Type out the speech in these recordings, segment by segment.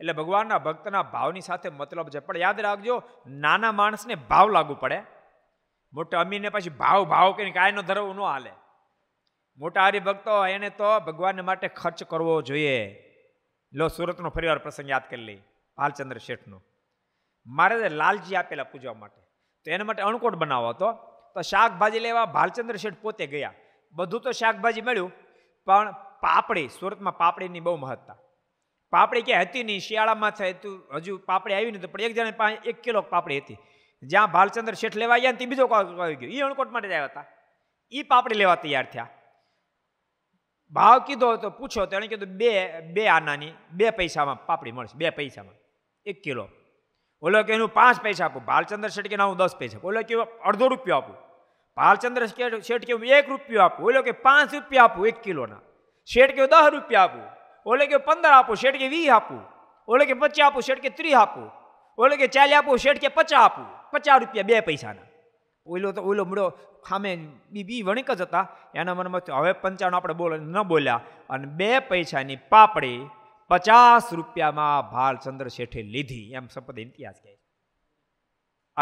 એટલે ભગવાનના ભક્તના ભાવની સાથે મતલબ છે પણ યાદ રાખજો નાના માણસને ભાવ લાગુ પડે મોટા અમીને પછી ભાવ ભાવ કરીને કાંઈ ન ધરવું ન હાલે મોટા હરિભક્તો એને તો ભગવાન માટે ખર્ચ કરવો જોઈએ લો સુરતનો ફરીવાર પ્રસંગ યાદ કરી લઈ ભાલચંદ્ર શેઠનો મારે લાલજી આપેલા પૂજવા માટે તો એના માટે અણકોટ બનાવો હતો તો શાકભાજી લેવા ભાલચંદ્ર શેઠ પોતે ગયા બધું તો શાકભાજી મળ્યું પણ પાપડી સુરતમાં પાપડીની બહુ મહત્તા પાપડી ક્યાંય હતી નહીં શિયાળામાં થાય તું હજુ પાપડી આવી નહોતી પણ એક જણા પાસે એક કિલો પાપડી હતી જ્યાં ભાલચંદ્ર શેઠ લેવા આવ્યા ને તે બીજો આવી ગયો એ અણકોટ માટે આવ્યા હતા એ પાપડી લેવા તૈયાર થયા ભાવ કીધો તો પૂછો તો એણે કીધું બે બે આનાની બે પૈસામાં પાપડી મળશે બે પૈસામાં એક કિલો ઓલો કે એનું પાંચ પૈસા આપું ભાલચંદ્ર શેઠ કે ના હું દસ પૈસા ઓલો કે અડધો રૂપિયો આપું ભાલચંદ્ર શેઠ કે એક રૂપિયો આપું ઓલો કે પાંચ રૂપિયા આપું એક કિલોના શેઠ કે દસ રૂપિયા આપું ઓલે કે પંદર આપું શેઠ કે વીસ આપું ઓલે કે પચાસ આપું શેઠ કે ત્રીસ આપું ઓલે કે ચાલી આપું શેઠ કે પચાસ આપું પચાસ રૂપિયા બે પૈસાના ઓલો તો ઓલો મળ્યો ખામે બી બી વણિક જ હતા એના મનમાં હવે પંચાણું આપણે બોલે ન બોલ્યા અને બે પૈસાની પાપડી પચાસ રૂપિયામાં ભાલચંદ્ર શેઠે લીધી એમ સંપદ ઇતિહાસ કહે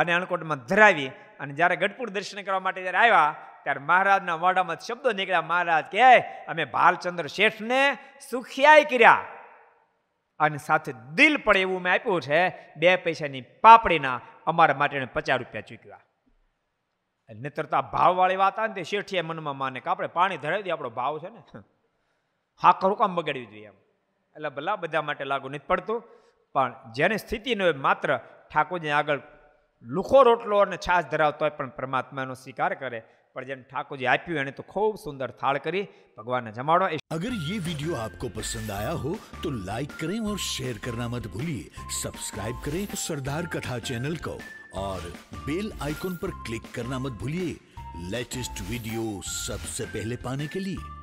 અને અણકોટમાં ધરાવી અને જ્યારે ગઢપુર દર્શન કરવા માટે જ્યારે આવ્યા ત્યારે મહારાજના વાડામાં શબ્દો નીકળ્યા મહારાજ કે અમે ભાલચંદ્ર શેઠને સુખિયાય કર્યા અને સાથે દિલ પણ એવું મેં આપ્યું છે બે પૈસાની પાપડીના અમારા માટે પચાસ રૂપિયા ચૂક્યા નહીતર તો આ ભાવવાળી વાત આવે ને તે શેઠીએ મનમાં માને કે આપણે પાણી ધરાવી દઈએ આપણો ભાવ છે ને હા કરું કામ બગાડવી જોઈએ એમ એટલે ભલા બધા માટે લાગુ નથી પડતું પણ જેની સ્થિતિ ન હોય માત્ર ઠાકોરજી આગળ લુખો રોટલો અને છાશ ધરાવતો હોય પણ પરમાત્માનો સ્વીકાર કરે પણ ठाकुर जी आप तो खूब सुंदर थाल થાળ भगवान ભગવાનને જમાડો ये वीडियो आपको पसंद आया हो तो लाइक करें और शेयर करना मत भूलिए सब्सक्राइब करें सरदार कथा चैनल को और बेल आइकॉन पर क्लिक करना मत भूलिए लेटेस्ट वीडियो सबसे पहले पाने के लिए